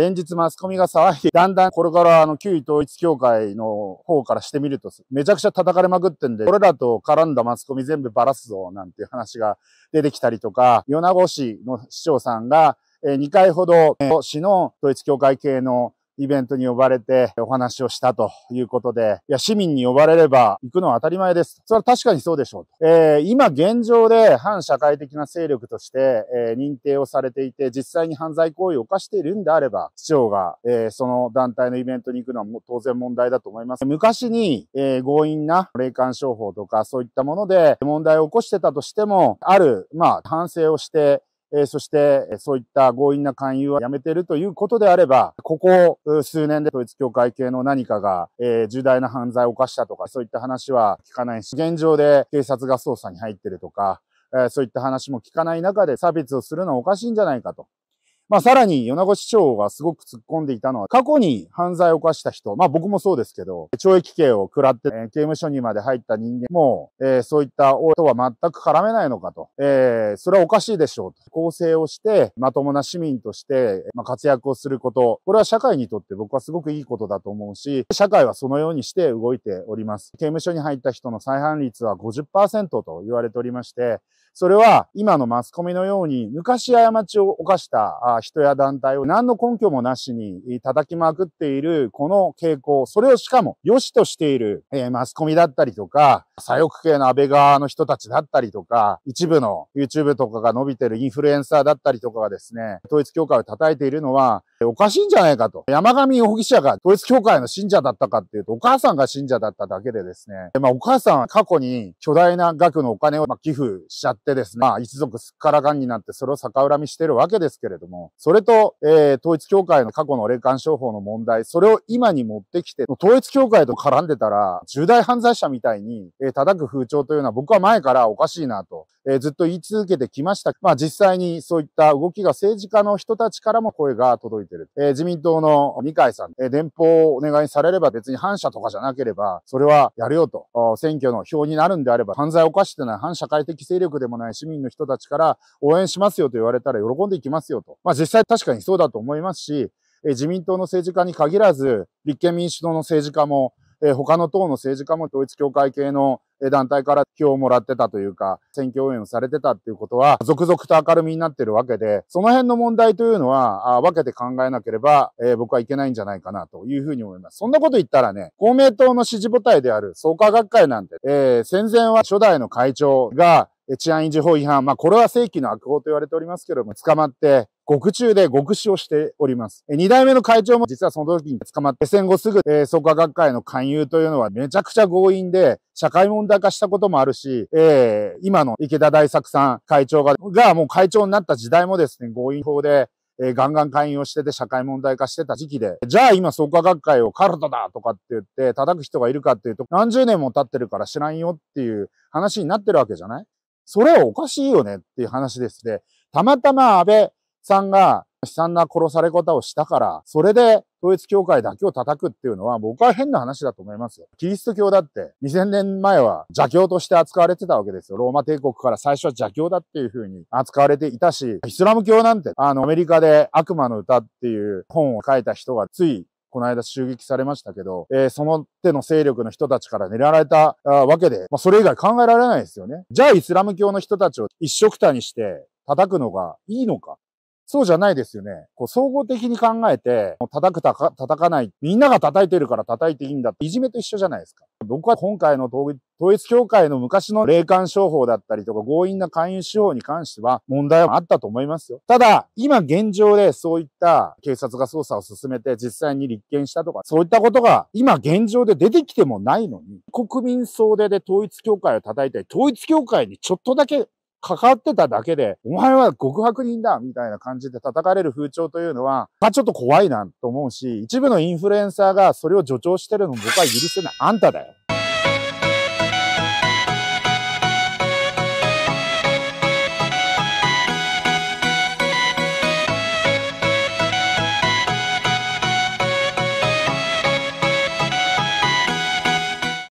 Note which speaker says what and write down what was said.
Speaker 1: 連日マスコミが騒いで、だんだんこれからあの旧統一協会の方からしてみると、めちゃくちゃ叩かれまくってんで、これらと絡んだマスコミ全部バラすぞ、なんていう話が出てきたりとか、米子市の市長さんが、え2回ほど、市の統一協会系のイベントに呼ばれてお話をしたということで、いや、市民に呼ばれれば行くのは当たり前です。それは確かにそうでしょうと。えー、今現状で反社会的な勢力として、えー、認定をされていて、実際に犯罪行為を犯しているんであれば、市長が、えー、その団体のイベントに行くのはも当然問題だと思います。昔に、え強引な霊感商法とかそういったもので問題を起こしてたとしても、ある、まあ、反省をして、えそして、そういった強引な勧誘はやめているということであれば、ここ数年で統一協会系の何かが、え重大な犯罪を犯したとか、そういった話は聞かないし、現状で警察が捜査に入ってるとか、えそういった話も聞かない中で差別をするのはおかしいんじゃないかと。まあ、さらに、米子市長がすごく突っ込んでいたのは、過去に犯罪を犯した人、まあ僕もそうですけど、懲役刑を食らって、えー、刑務所にまで入った人間も、えー、そういった王とは全く絡めないのかと、えー、それはおかしいでしょうと。構成をして、まともな市民として、まあ、活躍をすること、これは社会にとって僕はすごくいいことだと思うし、社会はそのようにして動いております。刑務所に入った人の再犯率は50%と言われておりまして、それは今のマスコミのように昔過ちを犯した人や団体を何の根拠もなしに叩きまくっているこの傾向、それをしかも良しとしている、マスコミだったりとか、左翼系の安倍側の人たちだったりとか、一部の YouTube とかが伸びているインフルエンサーだったりとかがですね、統一協会を叩いているのはおかしいんじゃないかと。山上容疑者が統一教会の信者だったかっていうと、お母さんが信者だっただけでですね、まあお母さんは過去に巨大な額のお金をま寄付しちゃってですね、まあ一族すっからかんになってそれを逆恨みしてるわけですけれども、それと、えー、統一教会の過去の霊感商法の問題、それを今に持ってきて、統一教会と絡んでたら、重大犯罪者みたいに、え叩く風潮というのは僕は前からおかしいなと。えずっと言い続けてきました。まあ実際にそういった動きが政治家の人たちからも声が届いてる。えー、自民党の二階さん、えー、電報をお願いされれば別に反社とかじゃなければ、それはやるよと、選挙の票になるんであれば、犯罪を犯してない反社会的勢力でもない市民の人たちから応援しますよと言われたら喜んでいきますよと。まあ実際確かにそうだと思いますし、え自民党の政治家に限らず、立憲民主党の政治家もえ他の党の政治家も統一協会系の団体から票をもらってたというか、選挙応援をされてたっていうことは、続々と明るみになってるわけで、その辺の問題というのは、あ分けて考えなければ、えー、僕はいけないんじゃないかなというふうに思います。そんなこと言ったらね、公明党の支持母体である創価学会なんて、えー、戦前は初代の会長が、治安維持法違反、まあ、これは正規の悪法と言われておりますけれども、捕まって、獄中で獄死をしております。二代目の会長も実はその時に捕まって、戦後すぐ、えー、創価学会の勧誘というのはめちゃくちゃ強引で、社会問題化したこともあるし、えー、今の池田大作さん会長が、がもう会長になった時代もですね、強引法で、えー、ガンガン勧誘をしてて社会問題化してた時期で、じゃあ今創価学会をカルトだとかって言って叩く人がいるかっていうと、何十年も経ってるから知らんよっていう話になってるわけじゃないそれはおかしいよねっていう話ですね。たまたま安倍さんが悲惨な殺され方をしたから、それで統一教会だけを叩くっていうのは僕は変な話だと思いますよ。キリスト教だって2000年前は邪教として扱われてたわけですよ。ローマ帝国から最初は邪教だっていう風に扱われていたし、イスラム教なんてあのアメリカで悪魔の歌っていう本を書いた人がついこの間襲撃されましたけど、えー、その手の勢力の人たちから狙われたわけで、まあ、それ以外考えられないですよね。じゃあイスラム教の人たちを一緒くたにして叩くのがいいのかそうじゃないですよね。こう、総合的に考えて、叩くたか、叩かない。みんなが叩いてるから叩いていいんだって、いじめと一緒じゃないですか。僕は今回の統一協会の昔の霊感商法だったりとか、強引な勧誘手法に関しては問題はあったと思いますよ。ただ、今現状でそういった警察が捜査を進めて実際に立件したとか、そういったことが今現状で出てきてもないのに、国民総出で統一協会を叩いたり、統一協会にちょっとだけ関わってただけで、お前は極白人だみたいな感じで叩かれる風潮というのは、まあちょっと怖いなと思うし、一部のインフルエンサーがそれを助長してるのも僕は許せない。あんただよ。